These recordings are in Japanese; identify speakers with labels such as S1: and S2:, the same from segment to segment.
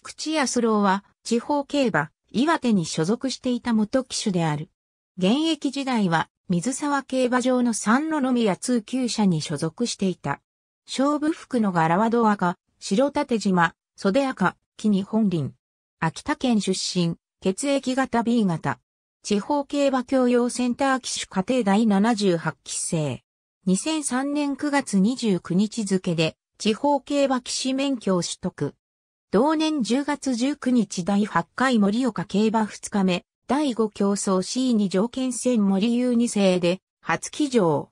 S1: 菊池康郎は、地方競馬、岩手に所属していた元騎手である。現役時代は、水沢競馬場の三野の宮通級者に所属していた。勝負服の柄はドアが、白縦島、袖赤、木に本輪。秋田県出身、血液型 B 型。地方競馬教養センター騎手家庭第78期生。2003年9月29日付で、地方競馬騎士免許を取得。同年10月19日第8回森岡競馬2日目、第5競争 C2 条件戦森優2世で、初騎乗。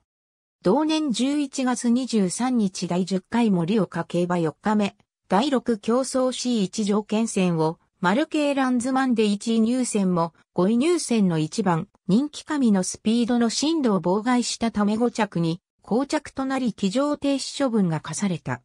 S1: 同年11月23日第10回森岡競馬4日目、第6競争 C1 条件戦を、マルケーランズマンで1位入選も、5位入選の1番、人気神のスピードの進路を妨害したため5着に、膠着となり騎乗停止処分が課された。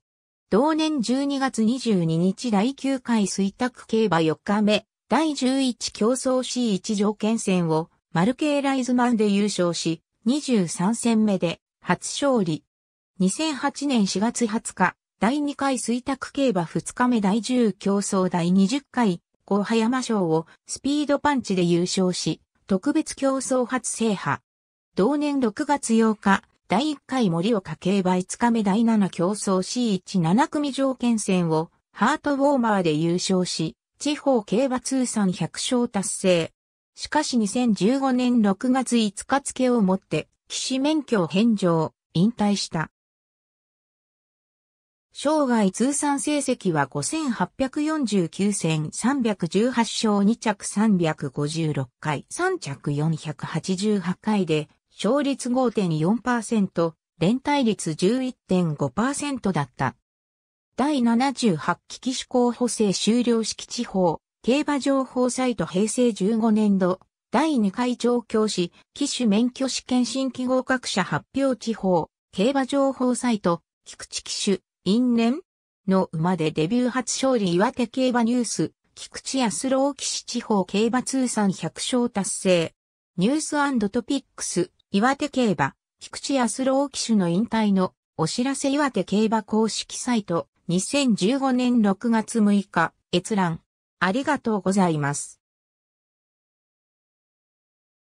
S1: 同年12月22日第9回水卓競馬4日目、第11競争 C1 条件戦をマルケーライズマンで優勝し、23戦目で初勝利。2008年4月20日、第2回水卓競馬2日目第10競争第20回、後葉山賞をスピードパンチで優勝し、特別競争初制覇。同年6月8日、第1回森岡競馬5日目第7競争 C17 組条件戦をハートウォーマーで優勝し、地方競馬通算100勝達成。しかし2015年6月5日付をもって、騎士免許を返上、引退した。生涯通算成績は5849戦318勝2着356回3着488回で、勝率5.4%、連帯率11.5%だった。第78期機種候補生終了式地方、競馬情報サイト平成15年度、第2回調教師、機種免許試験新規合格者発表地方、競馬情報サイト、菊池機種、因縁の馬でデビュー初勝利岩手競馬ニュース、菊池康郎騎士地方競馬通算100勝達成。ニューストピックス、岩手競馬、菊池康郎騎手の引退のお知らせ岩手競馬公式サイト2015年6月6日閲覧ありがとうございます。